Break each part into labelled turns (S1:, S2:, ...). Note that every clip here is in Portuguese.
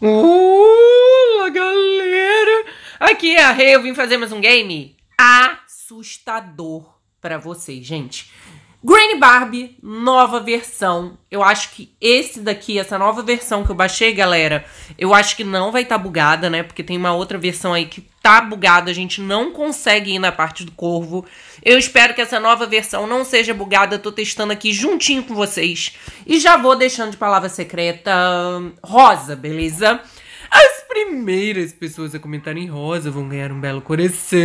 S1: Olá, galera! Aqui é a Rei, eu vim fazer mais um game assustador para vocês, gente. Granny Barbie, nova versão. Eu acho que esse daqui, essa nova versão que eu baixei, galera, eu acho que não vai estar tá bugada, né? Porque tem uma outra versão aí que tá bugado, a gente não consegue ir na parte do corvo. Eu espero que essa nova versão não seja bugada, tô testando aqui juntinho com vocês. E já vou deixando de palavra secreta rosa, beleza? As primeiras pessoas a comentarem rosa vão ganhar um belo coração.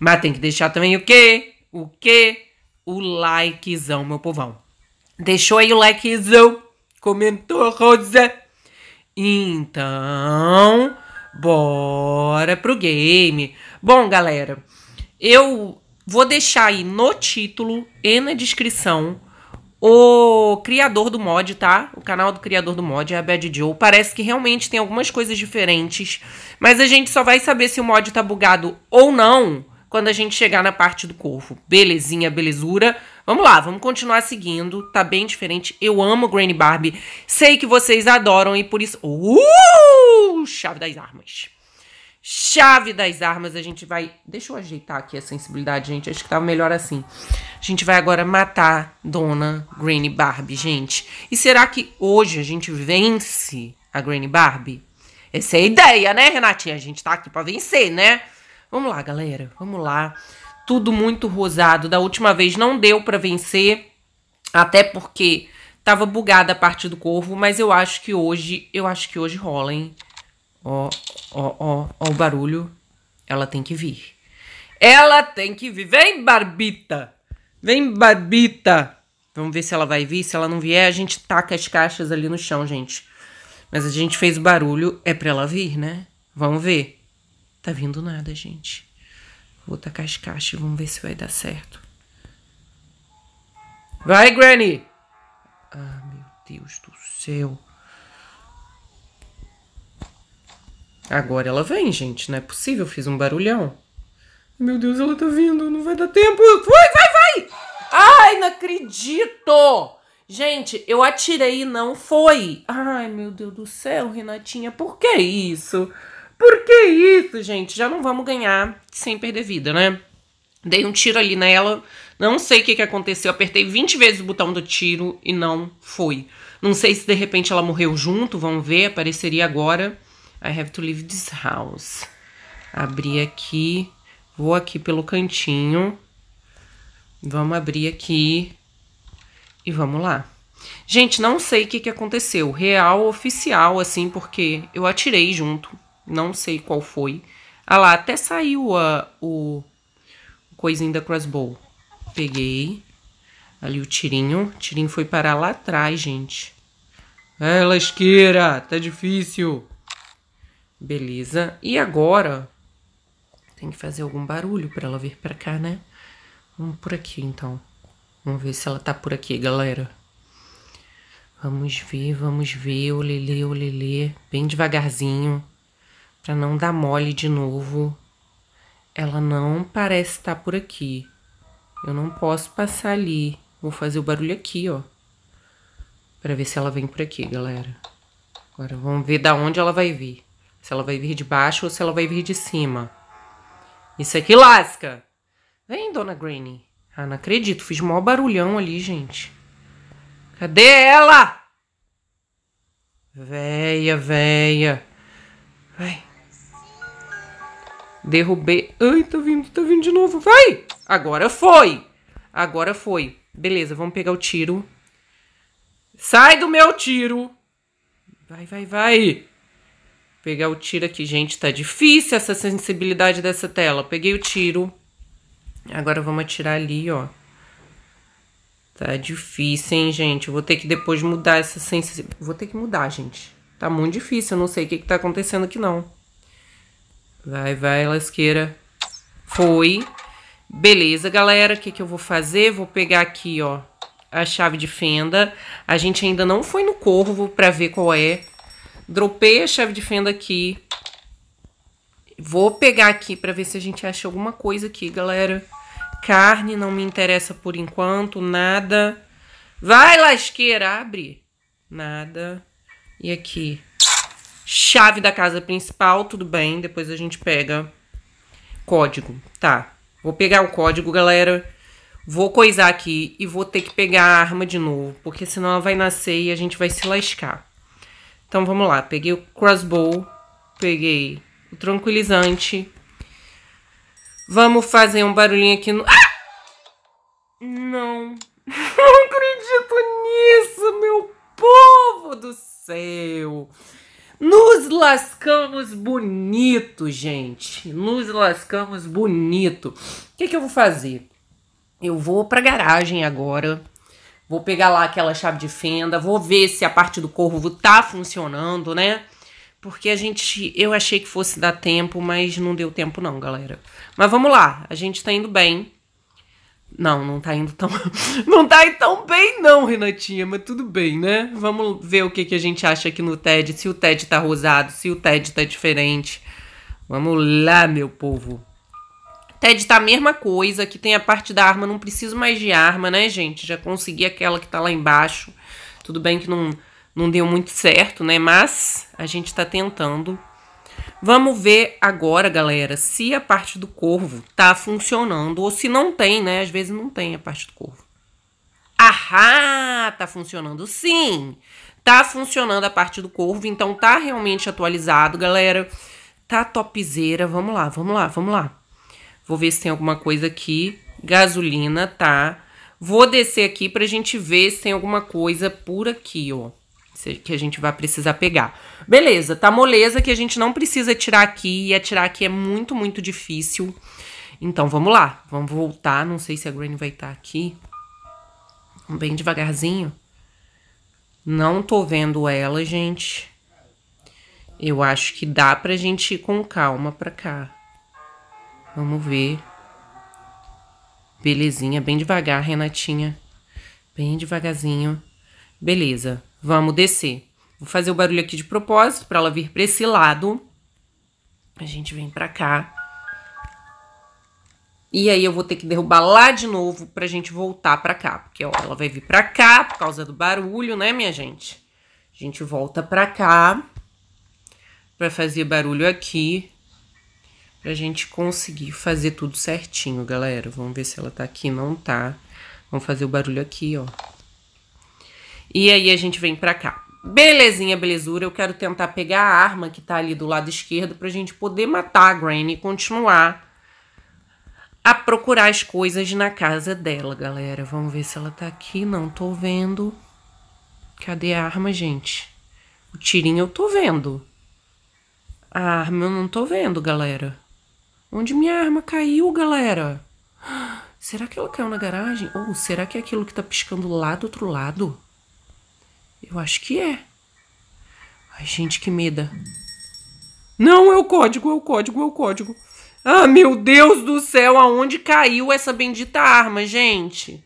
S1: Mas tem que deixar também o quê? O quê? O likezão, meu povão. Deixou aí o likezão, comentou rosa. Então, bora pro game. Bom, galera, eu vou deixar aí no título e na descrição o criador do mod, tá? O canal do criador do mod é a Bad Joe. Parece que realmente tem algumas coisas diferentes, mas a gente só vai saber se o mod tá bugado ou não quando a gente chegar na parte do corvo. Belezinha, belezura. Vamos lá, vamos continuar seguindo. Tá bem diferente. Eu amo Granny Barbie. Sei que vocês adoram e por isso. Uh! Chave das armas. Chave das armas, a gente vai. Deixa eu ajeitar aqui a sensibilidade, gente. Acho que tava tá melhor assim. A gente vai agora matar Dona Granny Barbie, gente. E será que hoje a gente vence a Granny Barbie? Essa é a ideia, né, Renatinha? A gente tá aqui pra vencer, né? Vamos lá, galera. Vamos lá. Tudo muito rosado. Da última vez não deu para vencer, até porque tava bugada a parte do corvo, mas eu acho que hoje, eu acho que hoje rola, hein? Ó, ó, ó, ó o barulho. Ela tem que vir. Ela tem que vir. Vem, Barbita! Vem, Barbita! Vamos ver se ela vai vir. Se ela não vier, a gente taca as caixas ali no chão, gente. Mas a gente fez barulho, é pra ela vir, né? Vamos ver. Tá vindo nada, gente. Vou tacar as caixas e vamos ver se vai dar certo. Vai, Granny! Ah, meu Deus do céu. Agora ela vem, gente. Não é possível. Fiz um barulhão. Meu Deus, ela tá vindo. Não vai dar tempo. Vai, vai, vai! Ai, não acredito! Gente, eu atirei e não foi. Ai, meu Deus do céu, Renatinha, por que isso? Por que isso, gente? Já não vamos ganhar sem perder vida, né? Dei um tiro ali nela, não sei o que, que aconteceu, apertei 20 vezes o botão do tiro e não foi. Não sei se de repente ela morreu junto, vamos ver, apareceria agora. I have to leave this house. Abri aqui, vou aqui pelo cantinho, vamos abrir aqui e vamos lá. Gente, não sei o que, que aconteceu, real, oficial, assim, porque eu atirei junto não sei qual foi. Ah lá, até saiu a, o, o coisinho da crossbow. Peguei ali o tirinho. O tirinho foi parar lá atrás, gente. É, lasqueira, tá difícil. Beleza. E agora, tem que fazer algum barulho para ela vir para cá, né? Vamos por aqui, então. Vamos ver se ela tá por aqui, galera. Vamos ver, vamos ver. O Lelê, o Lelê. Bem devagarzinho para não dar mole de novo. Ela não parece estar tá por aqui. Eu não posso passar ali. Vou fazer o barulho aqui, ó. Para ver se ela vem por aqui, galera. Agora vamos ver da onde ela vai vir. Se ela vai vir de baixo ou se ela vai vir de cima. Isso aqui lasca. Vem, dona Granny. Ah, não acredito. Fiz maior barulhão ali, gente. Cadê ela? Véia, véia. Vai. Derrubei. Ai, tá vindo, tá vindo de novo. Vai! Agora foi! Agora foi. Beleza, vamos pegar o tiro. Sai do meu tiro! Vai, vai, vai! Pegar o tiro aqui, gente. Tá difícil essa sensibilidade dessa tela. Peguei o tiro. Agora vamos atirar ali, ó. Tá difícil, hein, gente? vou ter que depois mudar essa sensibilidade. Vou ter que mudar, gente. Tá muito difícil. Eu não sei o que, que tá acontecendo aqui, não. Vai, vai, lasqueira. Foi. Beleza, galera. O que, que eu vou fazer? Vou pegar aqui, ó, a chave de fenda. A gente ainda não foi no corvo pra ver qual é. Dropei a chave de fenda aqui. Vou pegar aqui pra ver se a gente acha alguma coisa aqui, galera. Carne não me interessa por enquanto, nada. Vai, lasqueira, abre. Nada. E aqui? Chave da casa principal, tudo bem. Depois a gente pega código. Tá. Vou pegar o código, galera. Vou coisar aqui e vou ter que pegar a arma de novo, porque senão ela vai nascer e a gente vai se lascar. Então vamos lá, peguei o crossbow, peguei o tranquilizante. Vamos fazer um barulhinho aqui no... Ah! Não, não acredito nisso, meu povo do céu! Nos lascamos bonito, gente. Nos lascamos bonito. O que, que eu vou fazer? Eu vou pra garagem agora. Vou pegar lá aquela chave de fenda. Vou ver se a parte do corvo tá funcionando, né? Porque a gente. Eu achei que fosse dar tempo, mas não deu tempo, não, galera. Mas vamos lá. A gente tá indo bem. Não, não tá indo tão. não tá indo tão bem, não, Renatinha, mas tudo bem, né? Vamos ver o que, que a gente acha aqui no TED, se o TED tá rosado, se o TED tá diferente. Vamos lá, meu povo. TED tá a mesma coisa, que tem a parte da arma, não preciso mais de arma, né, gente? Já consegui aquela que tá lá embaixo. Tudo bem que não, não deu muito certo, né? Mas a gente tá tentando. Vamos ver agora, galera, se a parte do corvo tá funcionando ou se não tem, né? Às vezes não tem a parte do corvo. Ahá, tá funcionando sim. Tá funcionando a parte do corvo, então tá realmente atualizado, galera. Tá topzeira. Vamos lá, vamos lá, vamos lá. Vou ver se tem alguma coisa aqui. Gasolina, tá? Vou descer aqui pra gente ver se tem alguma coisa por aqui, ó que a gente vai precisar pegar. Beleza, tá moleza que a gente não precisa tirar aqui, e atirar aqui é muito, muito difícil. Então, vamos lá, vamos voltar, não sei se a Granny vai estar tá aqui. Bem devagarzinho. Não tô vendo ela, gente. Eu acho que dá pra gente ir com calma pra cá. Vamos ver. Belezinha, bem devagar, Renatinha. Bem devagarzinho. Beleza. Vamos descer. Vou fazer o barulho aqui de propósito para ela vir para esse lado. A gente vem para cá. E aí eu vou ter que derrubar lá de novo pra gente voltar pra cá. Porque, ó, ela vai vir pra cá por causa do barulho, né, minha gente? A gente volta pra cá pra fazer barulho aqui. Pra gente conseguir fazer tudo certinho, galera. Vamos ver se ela tá aqui, não tá. Vamos fazer o barulho aqui, ó. E aí a gente vem pra cá. Belezinha, belezura. Eu quero tentar pegar a arma que tá ali do lado esquerdo pra gente poder matar a Granny e continuar a procurar as coisas na casa dela, galera. Vamos ver se ela tá aqui. Não tô vendo. Cadê a arma, gente? O tirinho eu tô vendo. A arma eu não tô vendo, galera. Onde minha arma caiu, galera? Será que ela caiu na garagem? Ou será que é aquilo que tá piscando lá do outro lado? Eu acho que é. Ai, gente, que meda. Não, é o código, é o código, é o código. Ah, meu Deus do céu, aonde caiu essa bendita arma, gente?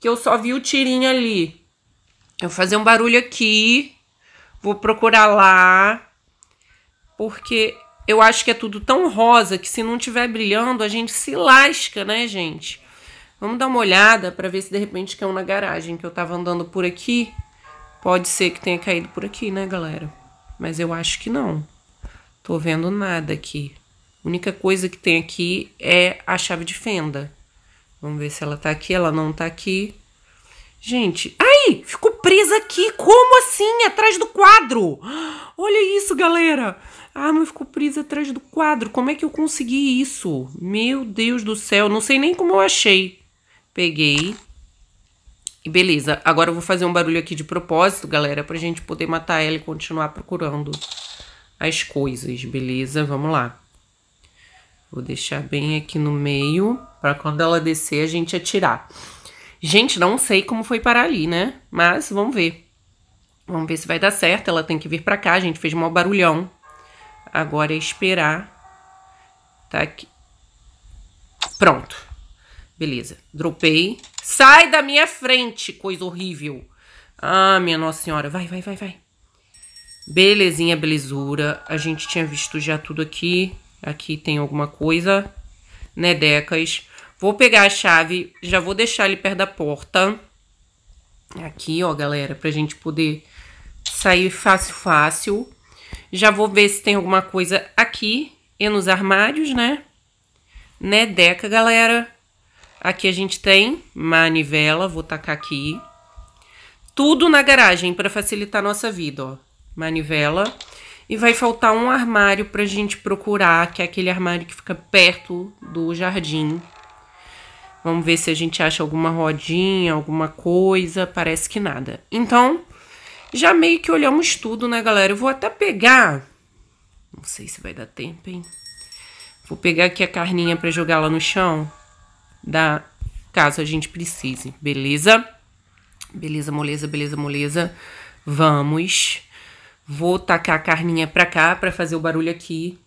S1: Que eu só vi o tirinho ali. Eu vou fazer um barulho aqui. Vou procurar lá. Porque eu acho que é tudo tão rosa que se não tiver brilhando, a gente se lasca, né, gente? Vamos dar uma olhada para ver se de repente caiu na garagem que eu tava andando por aqui. Pode ser que tenha caído por aqui, né, galera? Mas eu acho que não. Tô vendo nada aqui. A única coisa que tem aqui é a chave de fenda. Vamos ver se ela tá aqui. Ela não tá aqui. Gente, ai, ficou presa aqui. Como assim? Atrás do quadro. Olha isso, galera. A ah, arma ficou presa atrás do quadro. Como é que eu consegui isso? Meu Deus do céu, não sei nem como eu achei. Peguei, e beleza, agora eu vou fazer um barulho aqui de propósito, galera, pra gente poder matar ela e continuar procurando as coisas, beleza? Vamos lá. Vou deixar bem aqui no meio, pra quando ela descer a gente atirar. Gente, não sei como foi parar ali, né? Mas vamos ver. Vamos ver se vai dar certo, ela tem que vir pra cá, a gente fez um barulhão. Agora é esperar. Tá aqui. Pronto. Beleza, dropei. Sai da minha frente, coisa horrível. Ah, minha nossa senhora. Vai, vai, vai, vai. Belezinha, belezura. A gente tinha visto já tudo aqui. Aqui tem alguma coisa. Né, Decas? Vou pegar a chave. Já vou deixar ele perto da porta. Aqui, ó, galera. Pra gente poder sair fácil, fácil. Já vou ver se tem alguma coisa aqui. E nos armários, né? Né, Deca, galera? Aqui a gente tem manivela, vou tacar aqui. Tudo na garagem para facilitar a nossa vida, ó. Manivela. E vai faltar um armário para a gente procurar, que é aquele armário que fica perto do jardim. Vamos ver se a gente acha alguma rodinha, alguma coisa. Parece que nada. Então, já meio que olhamos tudo, né, galera? Eu vou até pegar. Não sei se vai dar tempo, hein? Vou pegar aqui a carninha para jogar lá no chão da caso a gente precise, beleza? Beleza, moleza, beleza, moleza. Vamos. Vou tacar a carninha pra cá pra fazer o barulho aqui.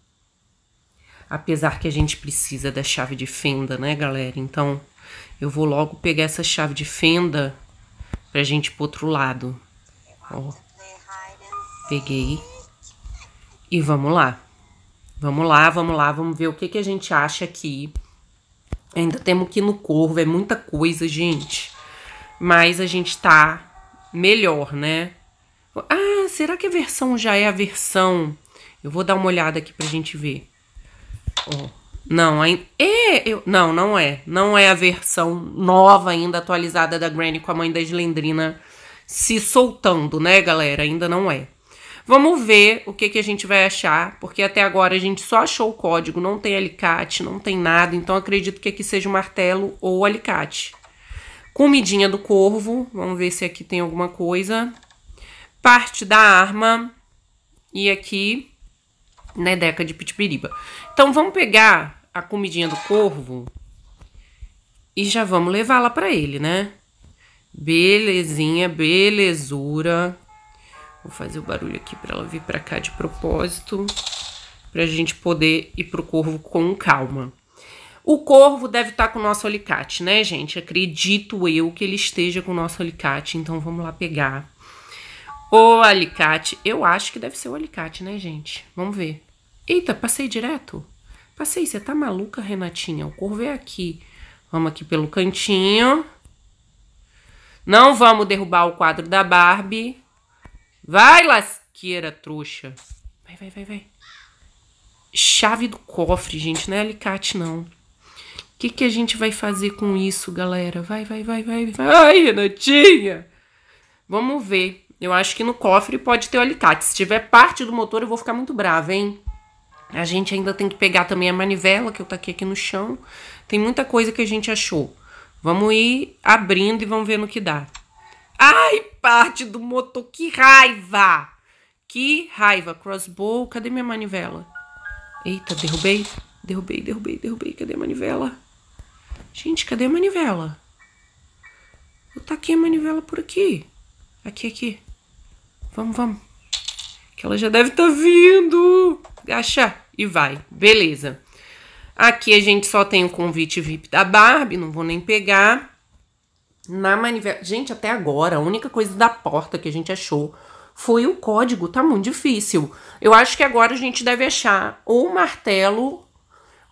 S1: Apesar que a gente precisa da chave de fenda, né, galera? Então, eu vou logo pegar essa chave de fenda pra gente ir pro outro lado. Ó. Peguei. E vamos lá. Vamos lá, vamos lá, vamos ver o que, que a gente acha aqui. Ainda temos que ir no corvo, é muita coisa, gente. Mas a gente tá melhor, né? Ah, será que a versão já é a versão? Eu vou dar uma olhada aqui pra gente ver. Não, é. É, eu, não, não é. Não é a versão nova ainda atualizada da Granny com a mãe da Slendrina se soltando, né, galera? Ainda não é. Vamos ver o que, que a gente vai achar, porque até agora a gente só achou o código, não tem alicate, não tem nada, então acredito que aqui seja o martelo ou o alicate. Comidinha do corvo, vamos ver se aqui tem alguma coisa. Parte da arma e aqui, né, Deca de Pitipiriba. Então vamos pegar a comidinha do corvo e já vamos levá-la para ele, né? Belezinha, belezura. Vou fazer o barulho aqui para ela vir para cá de propósito, para a gente poder ir pro corvo com calma. O corvo deve estar tá com o nosso alicate, né, gente? Acredito eu que ele esteja com o nosso alicate, então vamos lá pegar o alicate. Eu acho que deve ser o alicate, né, gente? Vamos ver. Eita, passei direto? Passei, você tá maluca, Renatinha? O corvo é aqui. Vamos aqui pelo cantinho. Não vamos derrubar o quadro da Barbie. Vai, lasqueira trouxa. Vai, vai, vai, vai. Chave do cofre, gente. Não é alicate, não. O que, que a gente vai fazer com isso, galera? Vai, vai, vai, vai. Vai, Renatinha. Vamos ver. Eu acho que no cofre pode ter o alicate. Se tiver parte do motor, eu vou ficar muito brava, hein? A gente ainda tem que pegar também a manivela que eu taquei aqui no chão. Tem muita coisa que a gente achou. Vamos ir abrindo e vamos ver no que dá. Ai, parte do motor, que raiva! Que raiva. Crossbow, cadê minha manivela? Eita, derrubei. Derrubei, derrubei, derrubei. Cadê a manivela? Gente, cadê a manivela? Eu taquei a manivela por aqui. Aqui, aqui. Vamos, vamos. Que ela já deve estar tá vindo. Gacha. E vai. Beleza. Aqui a gente só tem o convite VIP da Barbie. Não vou nem pegar na manivela. Gente, até agora, a única coisa da porta que a gente achou foi o código. Tá muito difícil. Eu acho que agora a gente deve achar ou martelo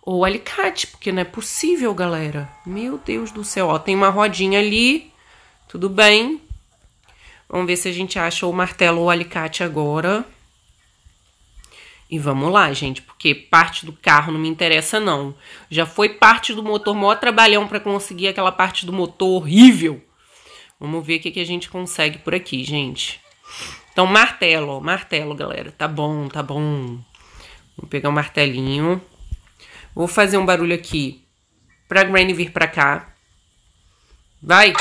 S1: ou alicate, porque não é possível, galera. Meu Deus do céu. Ó, tem uma rodinha ali. Tudo bem. Vamos ver se a gente acha o martelo ou o alicate agora. E vamos lá, gente, porque parte do carro não me interessa, não. Já foi parte do motor, maior trabalhão para conseguir aquela parte do motor horrível. Vamos ver o que, que a gente consegue por aqui, gente. Então, martelo, ó, martelo, galera. Tá bom, tá bom. Vou pegar o um martelinho. Vou fazer um barulho aqui pra Granny vir pra cá. Vai!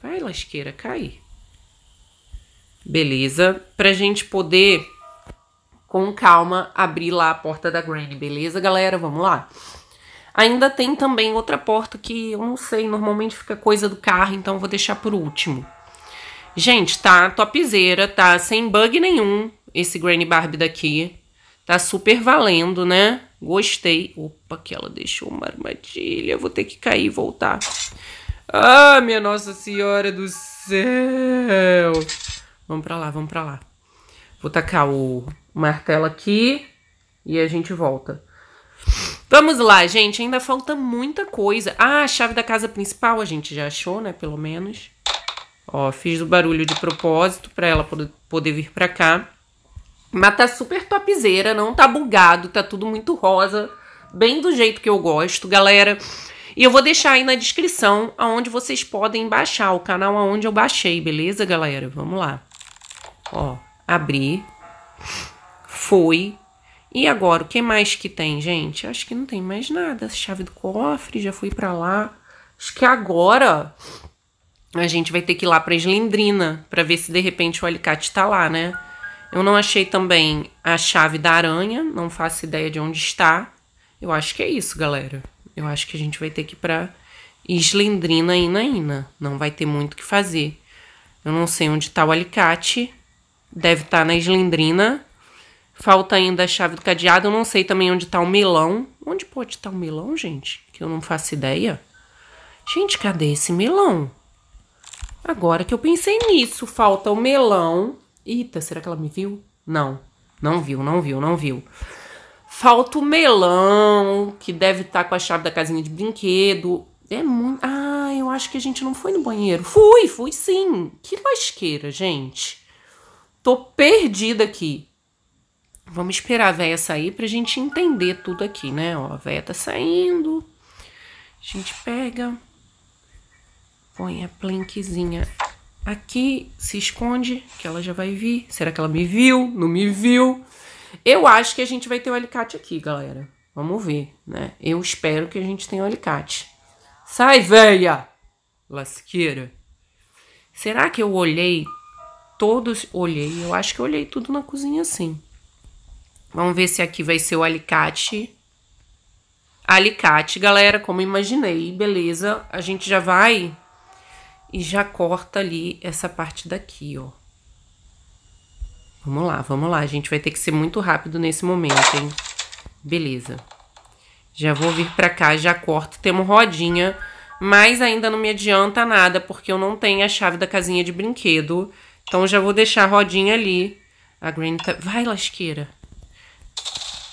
S1: Vai, lasqueira, cai. Beleza. Pra gente poder com calma, abrir lá a porta da Granny, beleza, galera? Vamos lá? Ainda tem também outra porta que eu não sei, normalmente fica coisa do carro, então vou deixar por último. Gente, tá topzera, tá sem bug nenhum esse Granny Barbie daqui. Tá super valendo, né? Gostei. Opa, que ela deixou uma armadilha. Vou ter que cair e voltar. Ah, minha Nossa Senhora do Céu. Vamos pra lá, vamos pra lá. Vou tacar o martelo aqui e a gente volta. Vamos lá, gente. Ainda falta muita coisa. Ah, a chave da casa principal a gente já achou, né? Pelo menos. Ó, fiz o barulho de propósito para ela poder vir pra cá. Mas tá super topzeira, não tá bugado, tá tudo muito rosa. Bem do jeito que eu gosto, galera. E eu vou deixar aí na descrição aonde vocês podem baixar, o canal aonde eu baixei, beleza, galera? Vamos lá. Ó, abrir. Foi. E agora, o que mais que tem, gente? Acho que não tem mais nada. A chave do cofre, já fui para lá. Acho que agora a gente vai ter que ir lá pra Slendrina para ver se de repente o alicate tá lá, né? Eu não achei também a chave da aranha, não faço ideia de onde está. Eu acho que é isso, galera. Eu acho que a gente vai ter que ir pra Slendrina Ina Ina. Não vai ter muito o que fazer. Eu não sei onde tá o alicate. Deve estar tá na Slendrina. Falta ainda a chave do cadeado. Eu não sei também onde tá o melão. Onde pode estar tá o melão, gente? Que eu não faço ideia. Gente, cadê esse melão? Agora que eu pensei nisso, falta o melão. Eita, será que ela me viu? Não, não viu, não viu, não viu. Falta o melão, que deve estar tá com a chave da casinha de brinquedo. É muito. Ah, eu acho que a gente não foi no banheiro. Fui, fui sim. Que lasqueira, gente. Tô perdida aqui. Vamos esperar a véia sair pra gente entender tudo aqui, né? Ó, a véia tá saindo. A gente pega, põe a plankzinha aqui, se esconde, que ela já vai vir. Será que ela me viu? Não me viu? Eu acho que a gente vai ter o alicate aqui, galera. Vamos ver, né? Eu espero que a gente tenha o alicate. Sai, véia! Lasqueira. Será que eu olhei todos? Olhei, eu acho que eu olhei tudo na cozinha assim. Vamos ver se aqui vai ser o alicate. Alicate, galera, como imaginei, beleza. A gente já vai e já corta ali essa parte daqui, ó. Vamos lá, vamos lá. A gente vai ter que ser muito rápido nesse momento, hein? Beleza. Já vou vir pra cá, já corto. Temos rodinha, mas ainda não me adianta nada, porque eu não tenho a chave da casinha de brinquedo. Então já vou deixar a rodinha ali. A Green tá... Vai, lasqueira.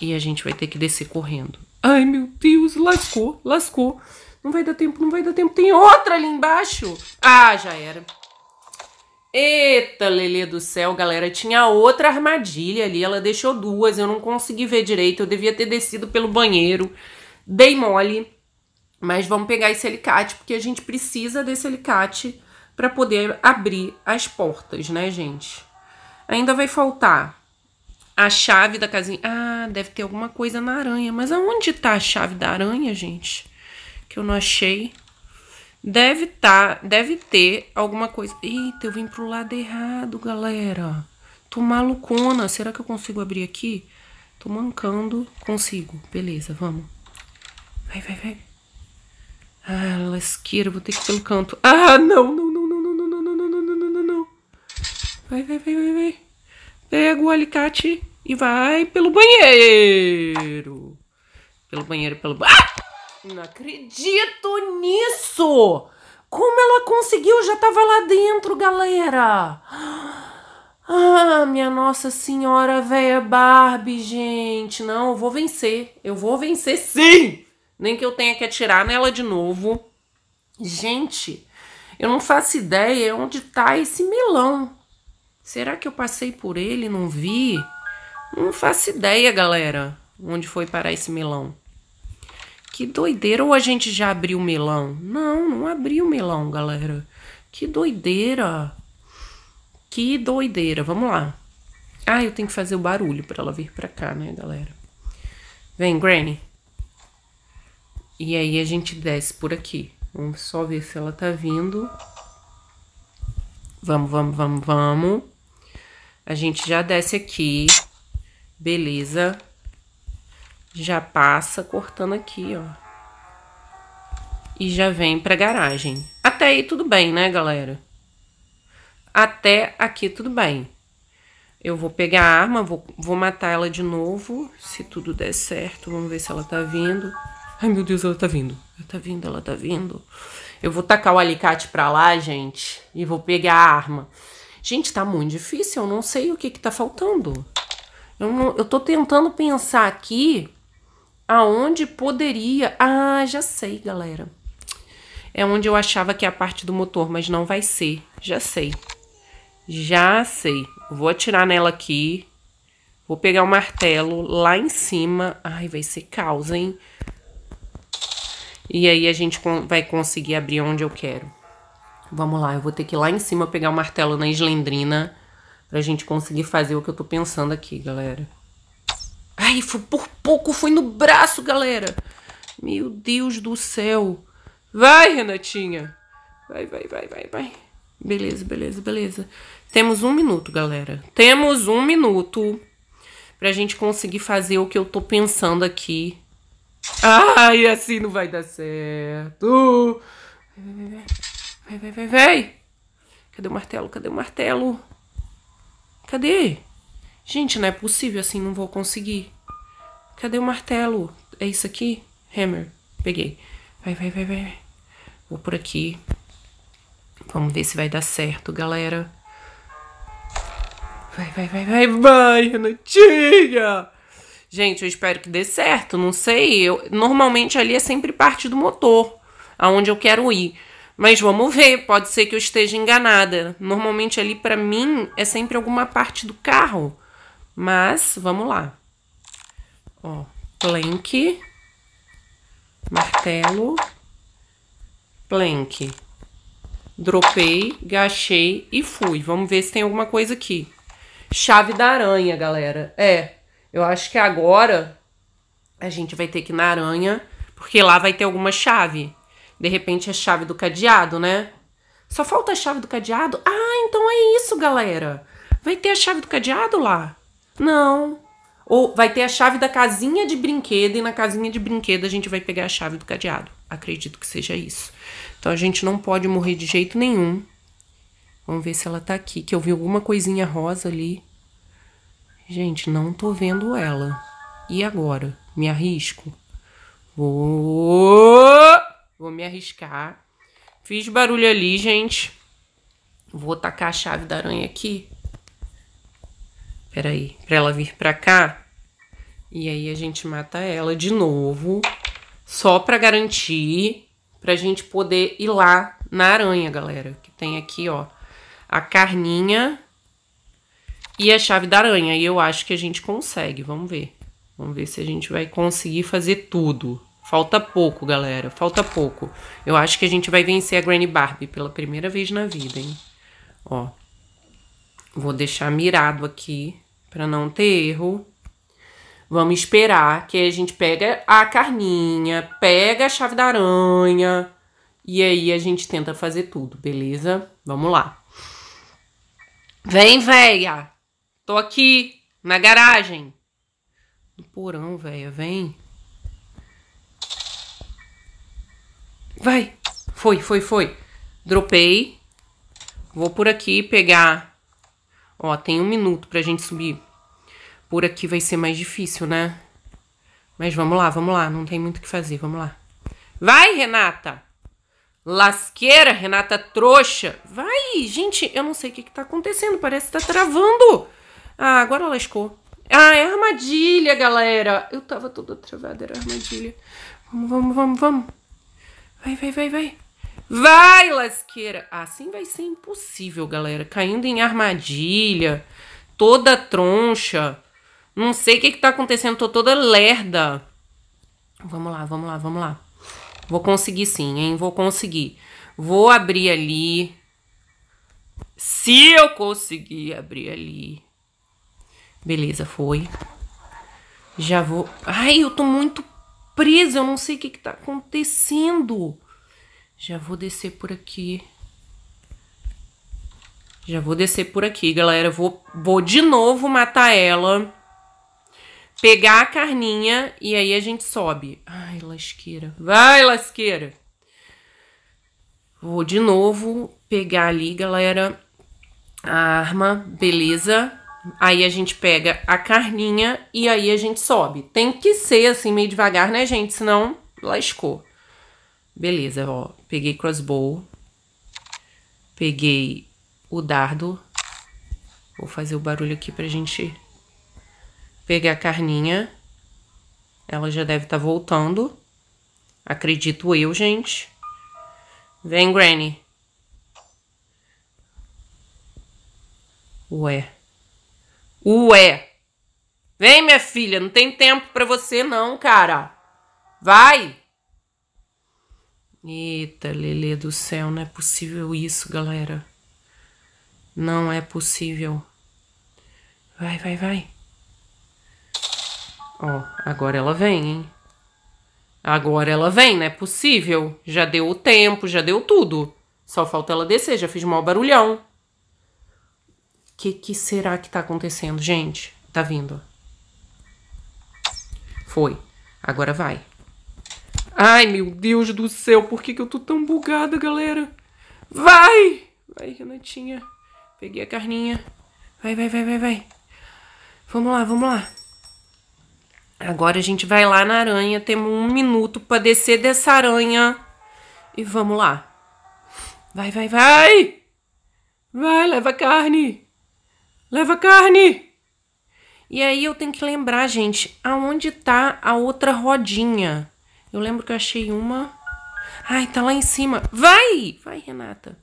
S1: E a gente vai ter que descer correndo. Ai, meu Deus, lascou, lascou. Não vai dar tempo, não vai dar tempo. Tem outra ali embaixo. Ah, já era. Eita, Lelê do céu, galera, tinha outra armadilha ali, ela deixou duas, eu não consegui ver direito, eu devia ter descido pelo banheiro, dei mole, mas vamos pegar esse alicate, porque a gente precisa desse alicate para poder abrir as portas, né, gente? Ainda vai faltar a chave da casinha. Ah, deve ter alguma coisa na aranha. Mas aonde tá a chave da aranha, gente? Que eu não achei. Deve tá, deve ter alguma coisa. Eita, eu vim pro lado errado, galera. Tô malucona. Será que eu consigo abrir aqui? Tô mancando. Consigo. Beleza, vamos. Vai, vai, vai. Ah, lasqueira, vou ter que ir pelo canto. Ah, não, não, não, não, não, não, não, não, não, não, não, não. Vai, vai, vai, vai, vai pega o alicate e vai pelo banheiro. Pelo banheiro, pelo banheiro. Ah! Não acredito nisso! Como ela conseguiu? Já tava lá dentro, galera! Ah, minha Nossa Senhora Véia Barbie, gente! Não, eu vou vencer! Eu vou vencer sim! Nem que eu tenha que atirar nela de novo. Gente, eu não faço ideia onde tá esse melão. Será que eu passei por ele e não vi? Não faço ideia, galera, onde foi parar esse melão. Que doideira, ou a gente já abriu o melão? Não, não abriu o melão, galera. Que doideira. Que doideira, vamos lá. Ah, eu tenho que fazer o barulho para ela vir pra cá, né, galera? Vem, Granny. E aí a gente desce por aqui. Vamos só ver se ela tá vindo. Vamos, vamos, vamos, vamos. A gente já desce aqui, beleza? Já passa cortando aqui, ó. E já vem pra garagem. Até aí tudo bem, né, galera? Até aqui tudo bem. Eu vou pegar a arma, vou, vou matar ela de novo, se tudo der certo. Vamos ver se ela tá vindo. Ai, meu Deus, ela tá vindo. Ela tá vindo, ela tá vindo. Eu vou tacar o alicate pra lá, gente, e vou pegar a arma. Gente, tá muito difícil, eu não sei o que que tá faltando. Eu, não, eu tô tentando pensar aqui aonde poderia... Ah, já sei, galera. É onde eu achava que é a parte do motor, mas não vai ser. Já sei. Já sei. Vou atirar nela aqui. Vou pegar o martelo lá em cima. Ai, vai ser caos, hein? E aí a gente vai conseguir abrir onde eu quero. Vamos lá, eu vou ter que ir lá em cima pegar o martelo na eslendrina pra gente conseguir fazer o que eu tô pensando aqui, galera. Ai, foi por pouco, foi no braço, galera. Meu Deus do céu. Vai, Renatinha. Vai, vai, vai, vai, vai. Beleza, beleza, beleza. Temos um minuto, galera. Temos um minuto pra gente conseguir fazer o que eu tô pensando aqui. Ai, assim não vai dar certo. Vai, vai, vai. Vai, vai, vai, vai. Cadê o martelo? Cadê o martelo? Cadê? Gente, não é possível assim, não vou conseguir. Cadê o martelo? É isso aqui? Hammer. Peguei. Vai, vai, vai, vai. Vou por aqui. Vamos ver se vai dar certo, galera. Vai, vai, vai, vai, vai, Renatinha! Gente, eu espero que dê certo, não sei. Eu, normalmente ali é sempre parte do motor, aonde eu quero ir. Mas vamos ver, pode ser que eu esteja enganada. Normalmente ali para mim é sempre alguma parte do carro. Mas vamos lá. Ó, plank, martelo, plank. Dropei, gachei e fui. Vamos ver se tem alguma coisa aqui. Chave da aranha, galera. É, eu acho que agora a gente vai ter que ir na aranha, porque lá vai ter alguma chave. De repente é chave do cadeado, né? Só falta a chave do cadeado? Ah, então é isso, galera. Vai ter a chave do cadeado lá? Não. Ou vai ter a chave da casinha de brinquedo e na casinha de brinquedo a gente vai pegar a chave do cadeado. Acredito que seja isso. Então a gente não pode morrer de jeito nenhum. Vamos ver se ela tá aqui, que eu vi alguma coisinha rosa ali. Gente, não tô vendo ela. E agora? Me arrisco? Vou... Vou me arriscar. Fiz barulho ali, gente. Vou tacar a chave da aranha aqui. Peraí, pra ela vir pra cá. E aí a gente mata ela de novo. Só pra garantir. Pra gente poder ir lá na aranha, galera. Que tem aqui, ó. A carninha. E a chave da aranha. E eu acho que a gente consegue. Vamos ver. Vamos ver se a gente vai conseguir fazer tudo. Falta pouco, galera. Falta pouco. Eu acho que a gente vai vencer a Granny Barbie pela primeira vez na vida, hein? Ó. Vou deixar mirado aqui para não ter erro. Vamos esperar que a gente pega a carninha, pega a chave da aranha e aí a gente tenta fazer tudo, beleza? Vamos lá. Vem, véia. Tô aqui na garagem. No porão, véia, vem. Vai. Foi, foi, foi. Dropei. Vou por aqui pegar. Ó, tem um minuto pra gente subir. Por aqui vai ser mais difícil, né? Mas vamos lá, vamos lá. Não tem muito o que fazer, vamos lá. Vai, Renata! Lasqueira, Renata trouxa! Vai! Gente, eu não sei o que, que tá acontecendo. Parece que tá travando. Ah, agora lascou. Ah, é armadilha, galera. Eu tava toda travada, era armadilha. Vamos, vamos, vamos, vamos. Vai, vai, vai, vai. Vai, lasqueira! Assim vai ser impossível, galera. Caindo em armadilha, toda troncha. Não sei o que, que tá acontecendo, tô toda lerda. Vamos lá, vamos lá, vamos lá. Vou conseguir sim, hein? Vou conseguir. Vou abrir ali. Se eu conseguir abrir ali. Beleza, foi. Já vou. Ai, eu tô muito presa, eu não sei o que, está acontecendo. Já vou descer por aqui. Já vou descer por aqui, galera. Vou, vou de novo matar ela. Pegar a carninha e aí a gente sobe. Ai, lasqueira. Vai, lasqueira. Vou de novo pegar ali, galera, a arma. Beleza. Aí a gente pega a carninha e aí a gente sobe. Tem que ser assim meio devagar, né, gente? Senão lascou. Beleza, ó. Peguei crossbow. Peguei o dardo. Vou fazer o barulho aqui pra gente pegar a carninha. Ela já deve estar tá voltando. Acredito eu, gente. Vem, Granny. Ué. Ué. Vem, minha filha, não tem tempo para você não, cara. Vai. Eita, Lelê do céu, não é possível isso, galera. Não é possível. Vai, vai, vai. Ó, agora ela vem, hein? Agora ela vem, não é possível. Já deu o tempo, já deu tudo. Só falta ela descer, já fiz mal barulhão que, que será que tá acontecendo? Gente, tá vindo. Foi. Agora vai. Ai, meu Deus do céu, por que, que eu tô tão bugada, galera? Vai! Vai, Renatinha. Peguei a carninha. Vai, vai, vai, vai, vai. Vamos lá, vamos lá. Agora a gente vai lá na aranha. Temos um minuto para descer dessa aranha. E vamos lá. Vai, vai, vai! Vai, leva a carne! Leva carne! E aí eu tenho que lembrar, gente, aonde tá a outra rodinha. Eu lembro que eu achei uma. Ai, tá lá em cima. Vai! Vai, Renata.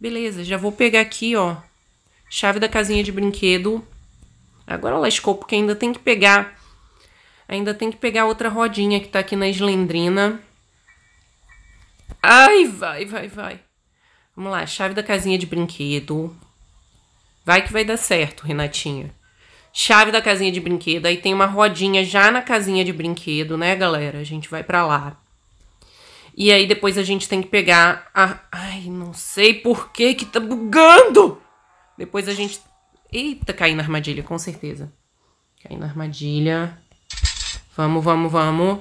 S1: Beleza, já vou pegar aqui, ó. Chave da casinha de brinquedo. Agora lascou, porque ainda tem que pegar. Ainda tem que pegar a outra rodinha que tá aqui na eslendrina. Ai, vai, vai, vai. Vamos lá, chave da casinha de brinquedo. Vai que vai dar certo, Renatinha. Chave da casinha de brinquedo. Aí tem uma rodinha já na casinha de brinquedo, né, galera? A gente vai para lá. E aí depois a gente tem que pegar a. Ai, não sei por que que tá bugando! Depois a gente. Eita, caí na armadilha, com certeza. Caí na armadilha. Vamos, vamos, vamos.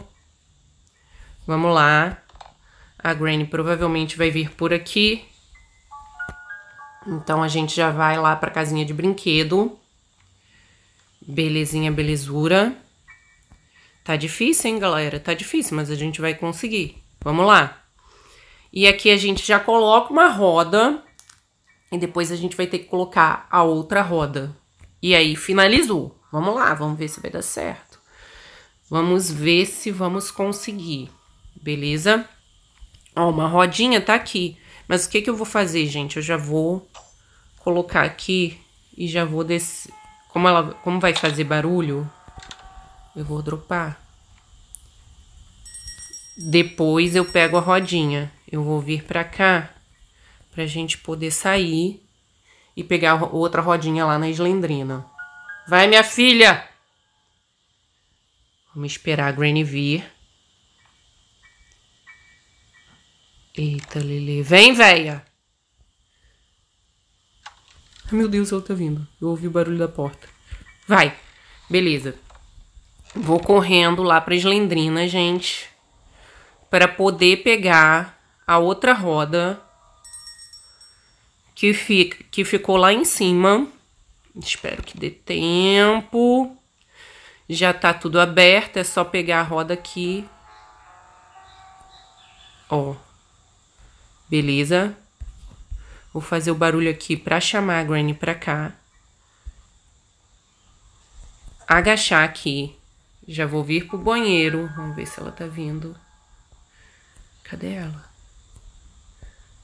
S1: Vamos lá. A Granny provavelmente vai vir por aqui. Então a gente já vai lá para casinha de brinquedo. Belezinha, belezura. Tá difícil, hein, galera? Tá difícil, mas a gente vai conseguir. Vamos lá. E aqui a gente já coloca uma roda e depois a gente vai ter que colocar a outra roda. E aí finalizou. Vamos lá, vamos ver se vai dar certo. Vamos ver se vamos conseguir. Beleza? Ó, uma rodinha tá aqui. Mas o que, que eu vou fazer, gente? Eu já vou colocar aqui e já vou descer. Como, ela, como vai fazer barulho, eu vou dropar. Depois eu pego a rodinha. Eu vou vir pra cá pra gente poder sair e pegar outra rodinha lá na Islendrina. Vai, minha filha! Vamos esperar a Granny vir. Eita, Lili. Vem, véia! Ai, meu Deus, ela tá vindo. Eu ouvi o barulho da porta. Vai. Beleza. Vou correndo lá pra Eslendrina, gente. para poder pegar a outra roda que, fica, que ficou lá em cima. Espero que dê tempo. Já tá tudo aberto, é só pegar a roda aqui. Ó. Beleza? Vou fazer o barulho aqui para chamar a Granny para cá. Agachar aqui. Já vou vir pro banheiro. Vamos ver se ela tá vindo. Cadê ela?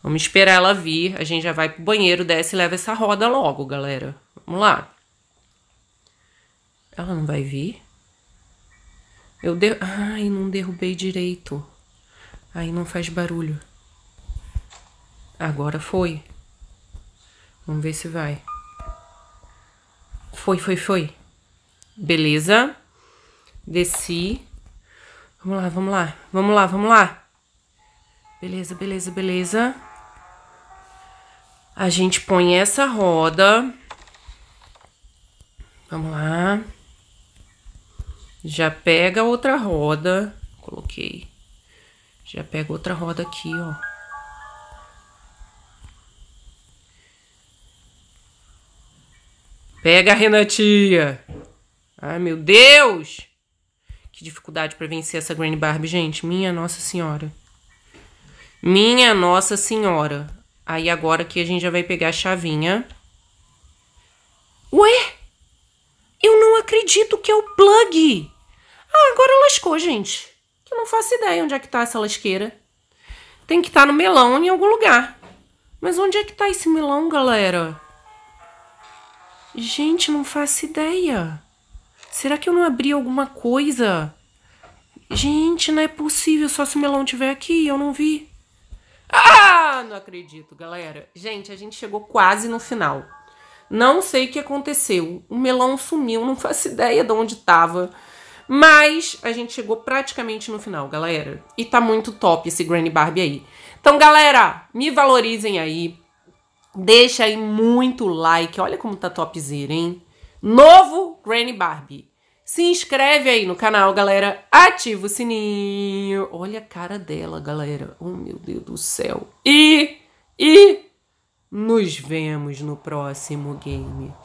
S1: Vamos esperar ela vir. A gente já vai pro banheiro, desce e leva essa roda logo, galera. Vamos lá. Ela não vai vir? Eu der... Ai, não derrubei direito. Aí não faz barulho. Agora foi. Vamos ver se vai. Foi, foi, foi. Beleza. Desci. Vamos lá, vamos lá. Vamos lá, vamos lá. Beleza, beleza, beleza. A gente põe essa roda. Vamos lá. Já pega outra roda. Coloquei. Já pega outra roda aqui, ó. Pega a Renatia. Ai, meu Deus! Que dificuldade para vencer essa Granny Barbie, gente. Minha Nossa Senhora. Minha Nossa Senhora. Aí agora que a gente já vai pegar a chavinha. Ué? Eu não acredito que é o plug. Ah, agora lascou, gente. Que eu não faço ideia onde é que tá essa lasqueira. Tem que estar tá no melão em algum lugar. Mas onde é que tá esse melão, galera? Gente, não faço ideia. Será que eu não abri alguma coisa? Gente, não é possível, só se o melão tiver aqui, eu não vi. Ah, não acredito, galera. Gente, a gente chegou quase no final. Não sei o que aconteceu. O melão sumiu, não faço ideia de onde tava. Mas a gente chegou praticamente no final, galera. E tá muito top esse Granny Barbie aí. Então, galera, me valorizem aí. Deixa aí muito like. Olha como tá topzera, hein? Novo Granny Barbie. Se inscreve aí no canal, galera. Ativa o sininho. Olha a cara dela, galera. Oh, meu Deus do céu. E, e nos vemos no próximo game.